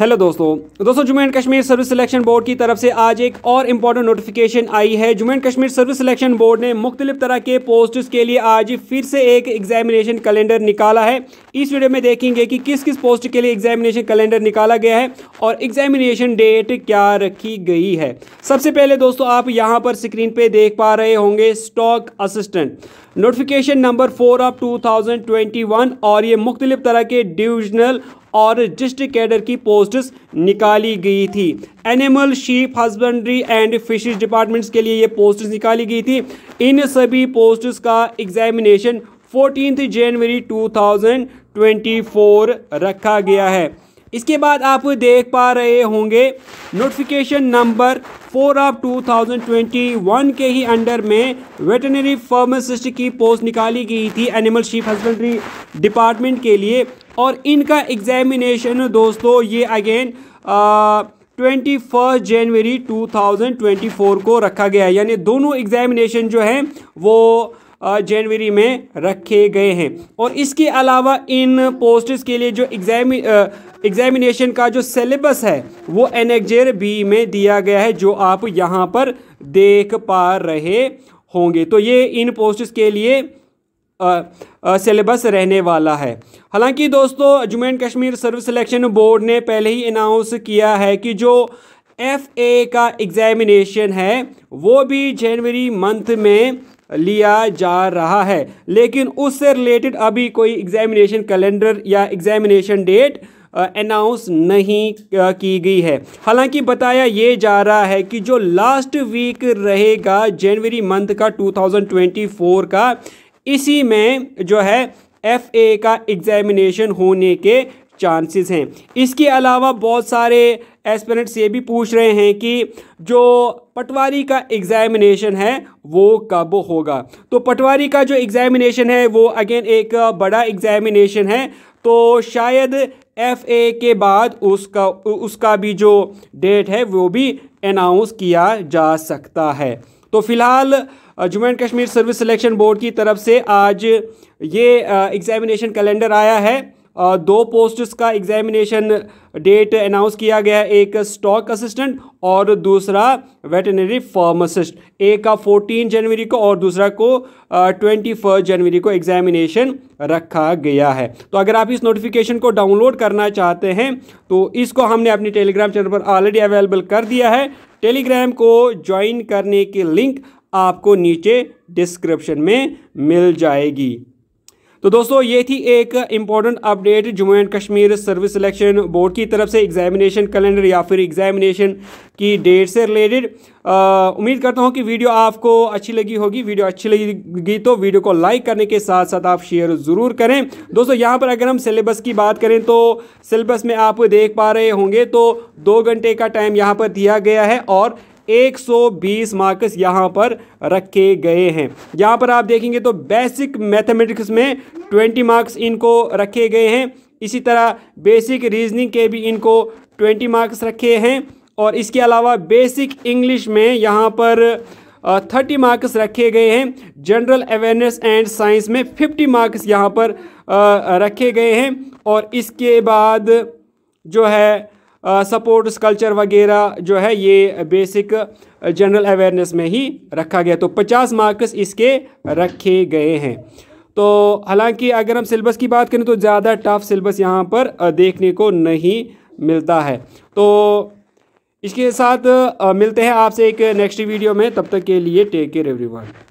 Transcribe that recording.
hello दोस्तों दोस्तों Jammu and Kashmir service selection board की तरफ से आज एक और इम्पॉर्टेंट नोटिफिकेशन आई है Jammu and Kashmir service selection board ने मुख्तलिफ तरह के पोस्ट्स के लिए आज फिर से एक एग्जामिनेशन कैलेंडर निकाला है इस वीडियो में देखेंगे कि किस किस पोस्ट के लिए एग्जामिनेशन कैलेंडर निकाला गया है और एग्जामिनेशन डेट क्या रखी गई है सबसे पहले दोस्तों आप यहाँ पर स्क्रीन पर देख पा रहे होंगे stock assistant notification number four of two और ये मुख्तलिफ तरह के डिविजनल और डिस्ट्रिक्ट कैडर की पोस्ट्स निकाली गई थी animal sheep husbandry and fishes departments के लिए ये पोस्ट्स निकाली गई थी इन सभी पोस्ट्स का एग्जामिनेशन 14 जनवरी 2024 रखा गया है इसके बाद आप देख पा रहे होंगे नोटिफिकेशन नंबर फोर ऑफ 2021 के ही अंडर में वेटनरी फार्मासिस्ट की पोस्ट निकाली गई थी एनिमल शीप हस्बेंड्री डिपार्टमेंट के लिए और इनका एग्जामिनेशन दोस्तों ये again twenty first January two thousand twenty four को रखा गया है यानी दोनों एग्जामिनेशन जो है वो जनवरी में रखे गए हैं और इसके अलावा इन पोस्ट्स के लिए जो एग्जाम एग्जामिनेशन का जो सिलेबस है वो एनेक्जेर बी में दिया गया है जो आप यहाँ पर देख पा रहे होंगे तो ये इन पोस्ट्स के लिए सिलेबस रहने वाला है हालांकि दोस्तों Jammu and Kashmir service selection board ने पहले ही अनाउंस किया है कि जो एफ ए का एग्ज़ामिनेशन है वो भी जनवरी मंथ में लिया जा रहा है लेकिन उससे रिलेटेड अभी कोई एग्ज़ामिनेशन कैलेंडर या एग्ज़ामिनेशन डेट अनाउंस नहीं की गई है हालांकि बताया ये जा रहा है कि जो लास्ट वीक रहेगा जनवरी मंथ का 2024 का इसी में जो है एफ ए का एग्ज़ामिनेशन होने के चांसेस हैं इसके अलावा बहुत सारे एस्पेरेंट्स ये भी पूछ रहे हैं कि जो पटवारी का एग्ज़ामिनेशन है वो कब होगा तो पटवारी का जो एग्ज़ामिनेशन है वो अगेन एक बड़ा एग्ज़ामिनेशन है तो शायद एफ ए के बाद उसका उसका भी जो डेट है वो भी अनाउंस किया जा सकता है तो फिलहाल Jammu and Kashmir service selection board की तरफ से आज ये एग्जामिनेशन कैलेंडर आया है दो पोस्ट्स का एग्जामिनेशन डेट अनाउंस किया गया है एक स्टॉक असिस्टेंट और दूसरा वेटनरी फार्मासिस्ट एक का 14 जनवरी को और दूसरा को ट्वेंटी फर्स्ट जनवरी को एग्जामिनेशन रखा गया है तो अगर आप इस नोटिफिकेशन को डाउनलोड करना चाहते हैं तो इसको हमने अपने टेलीग्राम चैनल पर ऑलरेडी अवेलेबल कर दिया है टेलीग्राम को ज्वाइन करने की लिंक आपको नीचे डिस्क्रिप्शन में मिल जाएगी तो दोस्तों ये थी एक important update Jammu and Kashmir service selection board की तरफ से एग्जामिनेशन कैलेंडर या फिर एग्जामिनेशन की डेट से रिलेटेड उम्मीद करता हूँ कि वीडियो आपको अच्छी लगी होगी वीडियो अच्छी लगी तो वीडियो को लाइक करने के साथ साथ आप शेयर ज़रूर करें दोस्तों यहाँ पर अगर हम सिलेबस की बात करें तो सिलेबस में आप देख पा रहे होंगे तो दो घंटे का टाइम यहाँ पर दिया गया है और 120 मार्क्स यहाँ पर रखे गए हैं यहाँ पर आप देखेंगे तो बेसिक मैथमेटिक्स में 20 मार्क्स इनको रखे गए हैं इसी तरह बेसिक रीजनिंग के भी इनको 20 मार्क्स रखे हैं और इसके अलावा बेसिक इंग्लिश में यहाँ पर थर्टी मार्क्स रखे गए हैं जनरल अवेयरनेस एंड साइंस में फिफ्टी मार्क्स यहाँ पर रखे गए हैं और इसके बाद जो है सपोर्ट्स कल्चर वगैरह जो है ये बेसिक जनरल अवेयरनेस में ही रखा गया तो पचास मार्क्स इसके रखे गए हैं तो हालांकि अगर हम सिलेबस की बात करें तो ज़्यादा टफ सिलेबस यहाँ पर देखने को नहीं मिलता है तो इसके साथ मिलते हैं आपसे एक नेक्स्ट वीडियो में तब तक के लिए टेक केयर एवरीवन